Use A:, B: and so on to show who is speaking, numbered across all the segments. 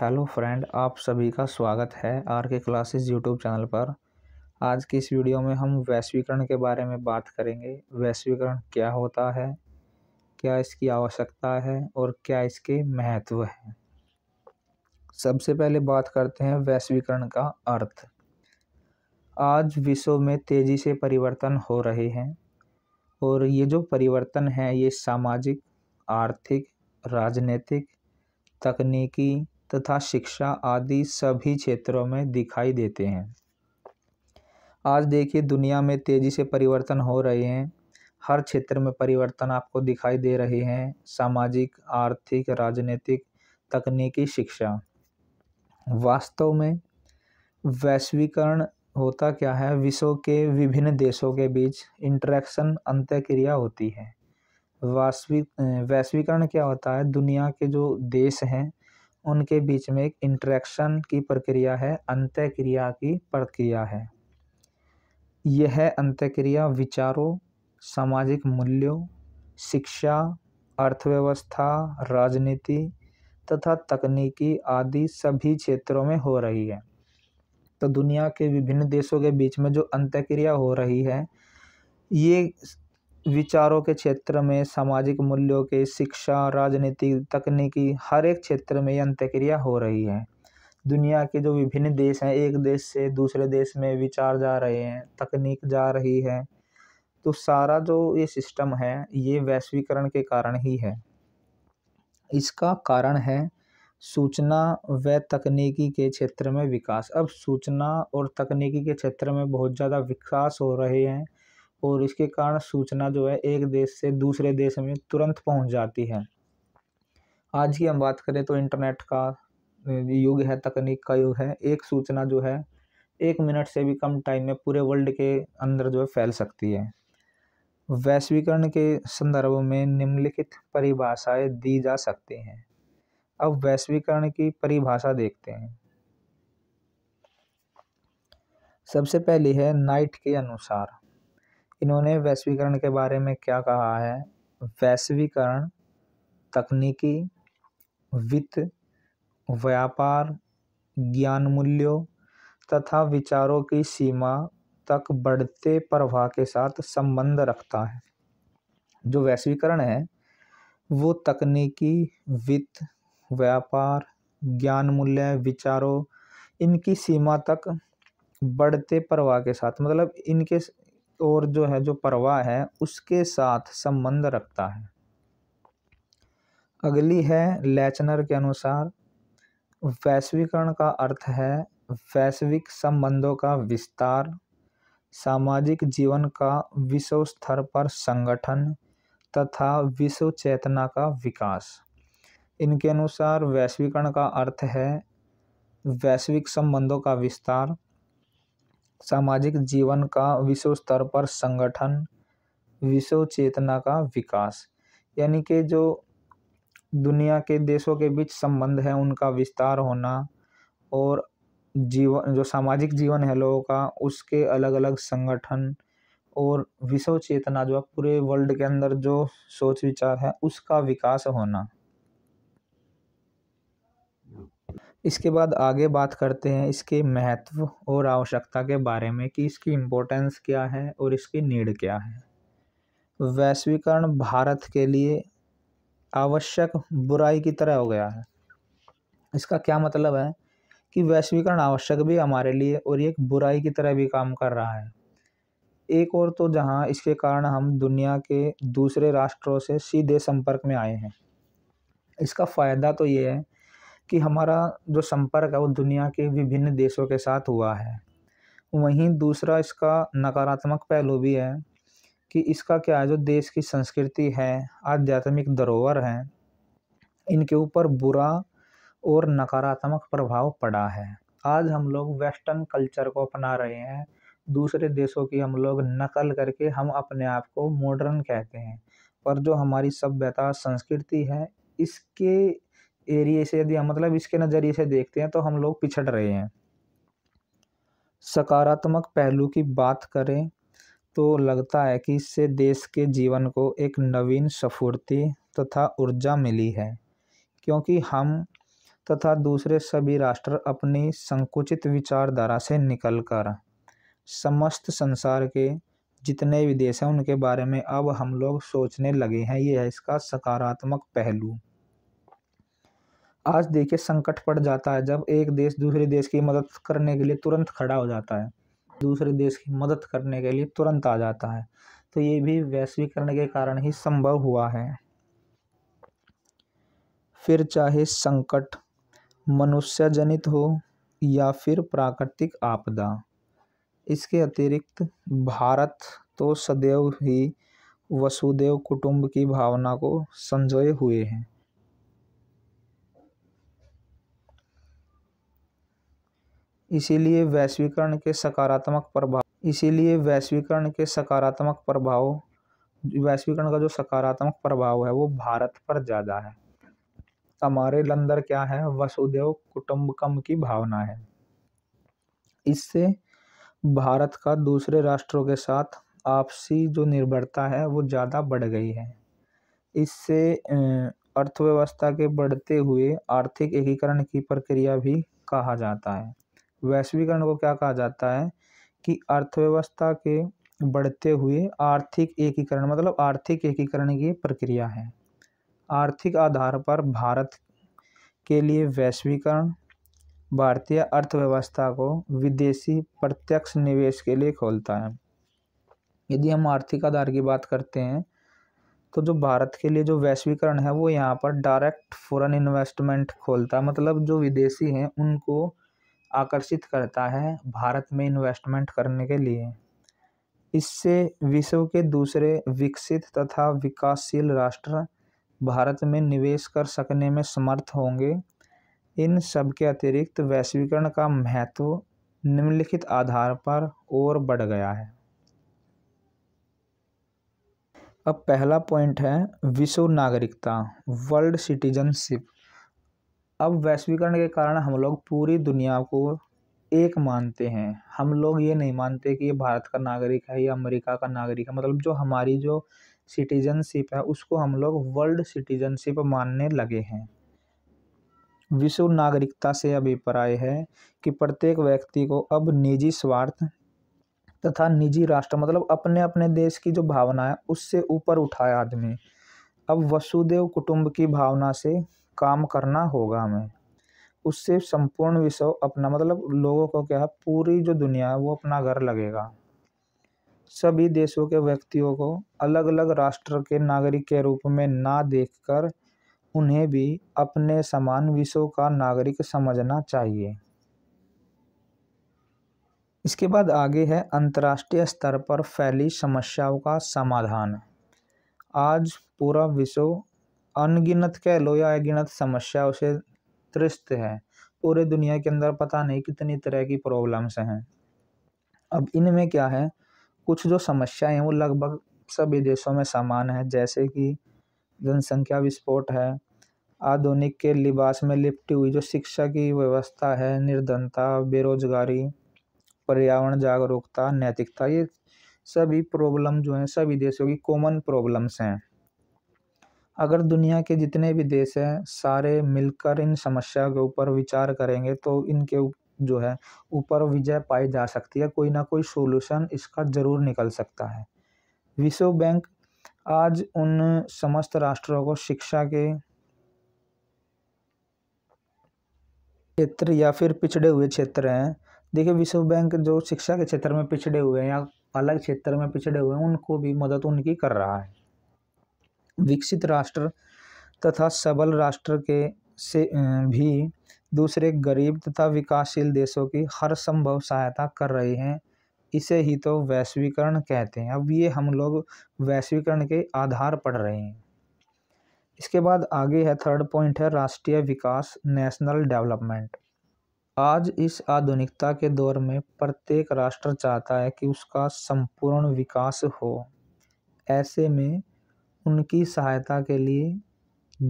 A: Hello friend आप सभी का स्वागत है आर के क्लासेस यूट्यूब चैनल पर आज की इस वीडियो में हम वैश्वीकरण के बारे में बात करेंगे वैश्वीकरण क्या होता है क्या इसकी आवश्यकता है और क्या इसके महत्व है सबसे पहले बात करते हैं वैश्वीकरण का अर्थ आज विश्व में तेज़ी से परिवर्तन हो रहे हैं और ये जो परिवर्तन है ये सामाजिक आर्थिक राजनीतिक तकनीकी तथा शिक्षा आदि सभी क्षेत्रों में दिखाई देते हैं आज देखिए दुनिया में तेज़ी से परिवर्तन हो रहे हैं हर क्षेत्र में परिवर्तन आपको दिखाई दे रहे हैं सामाजिक आर्थिक राजनीतिक तकनीकी शिक्षा वास्तव में वैश्वीकरण होता क्या है विश्व के विभिन्न देशों के बीच इंटरेक्शन क्रिया होती है वास्तविक वैश्वीकरण क्या होता है दुनिया के जो देश हैं उनके बीच में एक इंट्रैक्शन की प्रक्रिया है अंत्यक्रिया की प्रक्रिया है यह अंत्यक्रिया विचारों सामाजिक मूल्यों शिक्षा अर्थव्यवस्था राजनीति तथा तकनीकी आदि सभी क्षेत्रों में हो रही है तो दुनिया के विभिन्न देशों के बीच में जो अंत्यक्रिया हो रही है ये विचारों के क्षेत्र में सामाजिक मूल्यों के शिक्षा राजनीतिक तकनीकी हर एक क्षेत्र में ये अंत्यक्रिया हो रही है दुनिया के जो विभिन्न देश हैं एक देश से दूसरे देश में विचार जा रहे हैं तकनीक जा रही है तो सारा जो ये सिस्टम है ये वैश्वीकरण के कारण ही है इसका कारण है सूचना व तकनीकी के क्षेत्र में विकास अब सूचना और तकनीकी के क्षेत्र में बहुत ज़्यादा विकास हो रहे हैं और इसके कारण सूचना जो है एक देश से दूसरे देश में तुरंत पहुंच जाती है आज की हम बात करें तो इंटरनेट का युग है तकनीक का युग है एक सूचना जो है एक मिनट से भी कम टाइम में पूरे वर्ल्ड के अंदर जो है फैल सकती है वैश्वीकरण के संदर्भ में निम्नलिखित परिभाषाएं दी जा सकती हैं अब वैश्वीकरण की परिभाषा देखते हैं सबसे पहली है नाइट के अनुसार इन्होंने वैश्वीकरण के बारे में क्या कहा है वैश्वीकरण तकनीकी वित्त व्यापार ज्ञान मूल्यों तथा विचारों की सीमा तक बढ़ते प्रवाह के साथ संबंध रखता है जो वैश्वीकरण है वो तकनीकी वित्त व्यापार ज्ञान मूल्य विचारों इनकी सीमा तक बढ़ते प्रवाह के साथ मतलब इनके और जो है जो परवाह है उसके साथ संबंध रखता है अगली है लेचनर के अनुसार वैश्वीकरण का अर्थ है वैश्विक संबंधों का विस्तार सामाजिक जीवन का विश्व स्तर पर संगठन तथा विश्व चेतना का विकास इनके अनुसार वैश्वीकरण का अर्थ है वैश्विक संबंधों का विस्तार सामाजिक जीवन का विश्व स्तर पर संगठन विश्व चेतना का विकास यानी कि जो दुनिया के देशों के बीच संबंध है उनका विस्तार होना और जीवन जो सामाजिक जीवन है लोगों का उसके अलग अलग संगठन और विश्व चेतना जो पूरे वर्ल्ड के अंदर जो सोच विचार है उसका विकास होना इसके बाद आगे बात करते हैं इसके महत्व और आवश्यकता के बारे में कि इसकी इम्पोर्टेंस क्या है और इसकी नीड क्या है वैश्वीकरण भारत के लिए आवश्यक बुराई की तरह हो गया है इसका क्या मतलब है कि वैश्वीकरण आवश्यक भी हमारे लिए और ये एक बुराई की तरह भी काम कर रहा है एक और तो जहाँ इसके कारण हम दुनिया के दूसरे राष्ट्रों से सीधे संपर्क में आए हैं इसका फ़ायदा तो ये है कि हमारा जो संपर्क है वो दुनिया के विभिन्न देशों के साथ हुआ है वहीं दूसरा इसका नकारात्मक पहलू भी है कि इसका क्या है जो देश की संस्कृति है आध्यात्मिक धरोहर है इनके ऊपर बुरा और नकारात्मक प्रभाव पड़ा है आज हम लोग वेस्टर्न कल्चर को अपना रहे हैं दूसरे देशों की हम लोग नकल करके हम अपने आप को मॉडर्न कहते हैं पर जो हमारी सभ्यता संस्कृति है इसके एरिए से यदि मतलब इसके नज़रिए से देखते हैं तो हम लोग पिछड़ रहे हैं सकारात्मक पहलू की बात करें तो लगता है कि इससे देश के जीवन को एक नवीन स्फूर्ति तथा ऊर्जा मिली है क्योंकि हम तथा दूसरे सभी राष्ट्र अपनी संकुचित विचारधारा से निकलकर समस्त संसार के जितने भी देश हैं उनके बारे में अब हम लोग सोचने लगे हैं ये है इसका सकारात्मक पहलू आज देखिए संकट पड़ जाता है जब एक देश दूसरे देश की मदद करने के लिए तुरंत खड़ा हो जाता है दूसरे देश की मदद करने के लिए तुरंत आ जाता है तो ये भी वैश्वीकरण के कारण ही संभव हुआ है फिर चाहे संकट मनुष्य जनित हो या फिर प्राकृतिक आपदा इसके अतिरिक्त भारत तो सदैव ही वसुदेव कुटुंब की भावना को संजोए हुए हैं इसीलिए वैश्वीकरण के सकारात्मक प्रभाव इसीलिए वैश्वीकरण के सकारात्मक प्रभाव वैश्वीकरण का जो सकारात्मक प्रभाव है वो भारत पर ज़्यादा है हमारे लंदर क्या है वसुदेव कुटुंबकम की भावना है इससे भारत का दूसरे राष्ट्रों के साथ आपसी जो निर्भरता है वो ज़्यादा बढ़ गई है इससे अर्थव्यवस्था के बढ़ते हुए आर्थिक एकीकरण की प्रक्रिया भी कहा जाता है वैश्वीकरण को क्या कहा जाता है कि अर्थव्यवस्था के बढ़ते हुए आर्थिक एकीकरण मतलब आर्थिक एकीकरण की प्रक्रिया है आर्थिक आधार पर भारत के लिए वैश्वीकरण भारतीय अर्थव्यवस्था को विदेशी प्रत्यक्ष निवेश के लिए खोलता है यदि हम आर्थिक आधार की बात करते हैं तो जो भारत के लिए जो वैश्वीकरण है वो यहाँ पर डायरेक्ट फॉरेन इन्वेस्टमेंट खोलता है मतलब जो विदेशी हैं उनको आकर्षित करता है भारत में इन्वेस्टमेंट करने के लिए इससे विश्व के दूसरे विकसित तथा विकासशील राष्ट्र भारत में निवेश कर सकने में समर्थ होंगे इन सब के अतिरिक्त वैश्वीकरण का महत्व निम्नलिखित आधार पर और बढ़ गया है अब पहला पॉइंट है विश्व नागरिकता वर्ल्ड सिटीजनशिप अब वैश्वीकरण के कारण हम लोग पूरी दुनिया को एक मानते हैं हम लोग ये नहीं मानते कि ये भारत का नागरिक है या अमेरिका का नागरिक है मतलब जो हमारी जो सिटीजनशिप है उसको हम लोग वर्ल्ड सिटीजनशिप मानने लगे हैं विश्व नागरिकता से अभिप्राय है कि प्रत्येक व्यक्ति को अब निजी स्वार्थ तथा निजी राष्ट्र मतलब अपने अपने देश की जो भावना है उससे ऊपर उठाए आदमी अब वसुदेव कुटुंब की भावना से काम करना होगा हमें उससे संपूर्ण विश्व अपना मतलब लोगों को क्या है पूरी जो दुनिया है वो अपना घर लगेगा सभी देशों के व्यक्तियों को अलग अलग राष्ट्र के नागरिक के रूप में ना देखकर उन्हें भी अपने समान विश्व का नागरिक समझना चाहिए इसके बाद आगे है अंतर्राष्ट्रीय स्तर पर फैली समस्याओं का समाधान आज पूरा विश्व अनगिनत कह लो या अगिनत समस्या उसे त्रिस्त है पूरे दुनिया के अंदर पता नहीं कितनी तरह की प्रॉब्लम्स हैं अब इनमें क्या है कुछ जो समस्याएं हैं वो लगभग सभी देशों में समान है जैसे कि जनसंख्या विस्फोट है आधुनिक के लिबास में लिपटी हुई जो शिक्षा की व्यवस्था है निर्धनता बेरोजगारी पर्यावरण जागरूकता नैतिकता ये सभी प्रॉब्लम जो हैं सभी देशों की कॉमन प्रॉब्लम्स हैं अगर दुनिया के जितने भी देश हैं सारे मिलकर इन समस्या के ऊपर विचार करेंगे तो इनके जो है ऊपर विजय पाई जा सकती है कोई ना कोई सोल्यूशन इसका ज़रूर निकल सकता है विश्व बैंक आज उन समस्त राष्ट्रों को शिक्षा के क्षेत्र या फिर पिछड़े हुए क्षेत्र हैं देखिए विश्व बैंक जो शिक्षा के क्षेत्र में पिछड़े हुए हैं या अलग क्षेत्र में पिछड़े हुए हैं उनको भी मदद उनकी कर रहा है विकसित राष्ट्र तथा सबल राष्ट्र के से भी दूसरे गरीब तथा विकासशील देशों की हर संभव सहायता कर रहे हैं इसे ही तो वैश्वीकरण कहते हैं अब ये हम लोग वैश्वीकरण के आधार पढ़ रहे हैं इसके बाद आगे है थर्ड पॉइंट है राष्ट्रीय विकास नेशनल डेवलपमेंट आज इस आधुनिकता के दौर में प्रत्येक राष्ट्र चाहता है कि उसका संपूर्ण विकास हो ऐसे में उनकी सहायता के लिए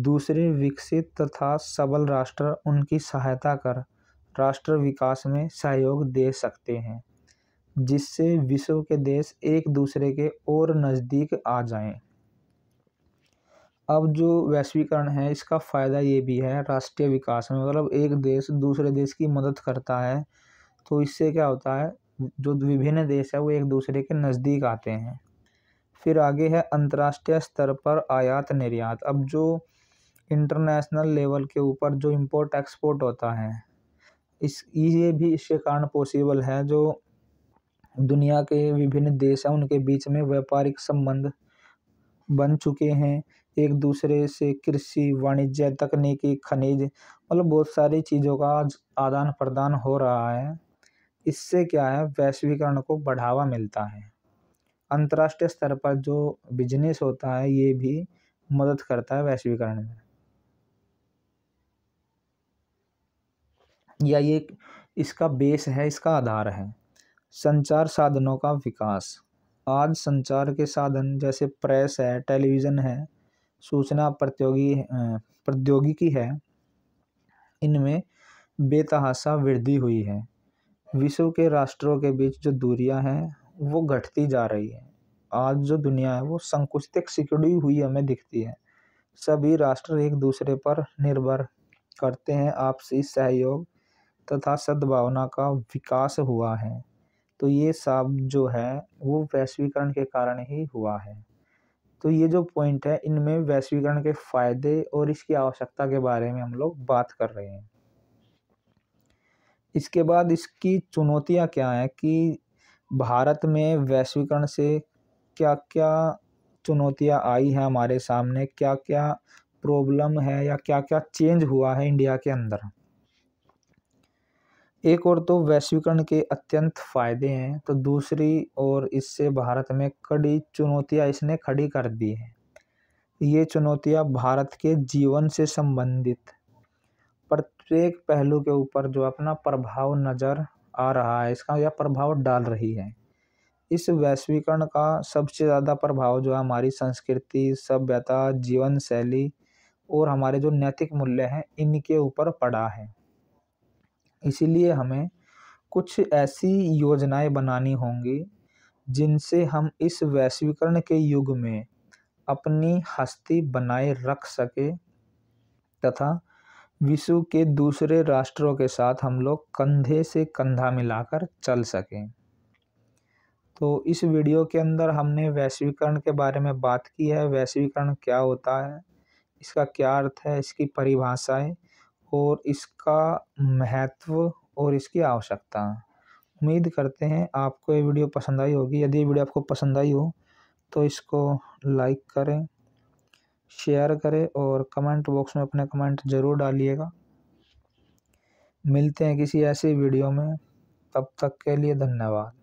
A: दूसरे विकसित तथा सबल राष्ट्र उनकी सहायता कर राष्ट्र विकास में सहयोग दे सकते हैं जिससे विश्व के देश एक दूसरे के और नज़दीक आ जाएं। अब जो वैश्वीकरण है इसका फ़ायदा ये भी है राष्ट्रीय विकास में मतलब एक देश दूसरे देश की मदद करता है तो इससे क्या होता है जो विभिन्न देश है वो एक दूसरे के नज़दीक आते हैं फिर आगे है अंतर्राष्ट्रीय स्तर पर आयात निर्यात अब जो इंटरनेशनल लेवल के ऊपर जो इंपोर्ट एक्सपोर्ट होता है इस ये भी इसके कारण पॉसिबल है जो दुनिया के विभिन्न देश हैं उनके बीच में व्यापारिक संबंध बन चुके हैं एक दूसरे से कृषि वाणिज्य तकनीकी खनिज मतलब बहुत सारी चीज़ों का आज आदान प्रदान हो रहा है इससे क्या है वैश्वीकरण को बढ़ावा मिलता है अंतर्राष्ट्रीय स्तर पर जो बिजनेस होता है ये भी मदद करता है वैश्वीकरण में या ये इसका बेस है इसका आधार है संचार साधनों का विकास आज संचार के साधन जैसे प्रेस है टेलीविज़न है सूचना प्रतियोगी प्रौद्योगिकी है इनमें बेतहासा वृद्धि हुई है विश्व के राष्ट्रों के बीच जो दूरियां हैं वो घटती जा रही है आज जो दुनिया है वो संकुचित सिकुड़ी हुई हमें दिखती है सभी राष्ट्र एक दूसरे पर निर्भर करते हैं आपसी सहयोग तथा सद्भावना का विकास हुआ है तो ये सब जो है वो वैश्वीकरण के कारण ही हुआ है तो ये जो पॉइंट है इनमें वैश्वीकरण के फायदे और इसकी आवश्यकता के बारे में हम लोग बात कर रहे हैं इसके बाद इसकी चुनौतियाँ क्या हैं कि भारत में वैश्वीकरण से क्या क्या चुनौतियाँ आई हैं हमारे सामने क्या क्या प्रॉब्लम है या क्या क्या चेंज हुआ है इंडिया के अंदर एक और तो वैश्वीकरण के अत्यंत फ़ायदे हैं तो दूसरी और इससे भारत में कड़ी चुनौतियां इसने खड़ी कर दी हैं ये चुनौतियाँ भारत के जीवन से संबंधित प्रत्येक पहलू के ऊपर जो अपना प्रभाव नज़र आ रहा है इसका यह प्रभाव डाल रही है इस वैश्वीकरण का सबसे ज़्यादा प्रभाव जो है हमारी संस्कृति सभ्यता जीवन शैली और हमारे जो नैतिक मूल्य हैं इनके ऊपर पड़ा है इसीलिए हमें कुछ ऐसी योजनाएं बनानी होंगी जिनसे हम इस वैश्वीकरण के युग में अपनी हस्ती बनाए रख सके तथा विश्व के दूसरे राष्ट्रों के साथ हम लोग कंधे से कंधा मिलाकर चल सकें तो इस वीडियो के अंदर हमने वैश्वीकरण के बारे में बात की है वैश्वीकरण क्या होता है इसका क्या अर्थ है इसकी परिभाषाएं और इसका महत्व और इसकी आवश्यकता उम्मीद करते हैं आपको ये वीडियो पसंद आई होगी यदि ये वीडियो आपको पसंद आई हो तो इसको लाइक करें शेयर करें और कमेंट बॉक्स में अपने कमेंट ज़रूर डालिएगा मिलते हैं किसी ऐसी वीडियो में तब तक के लिए धन्यवाद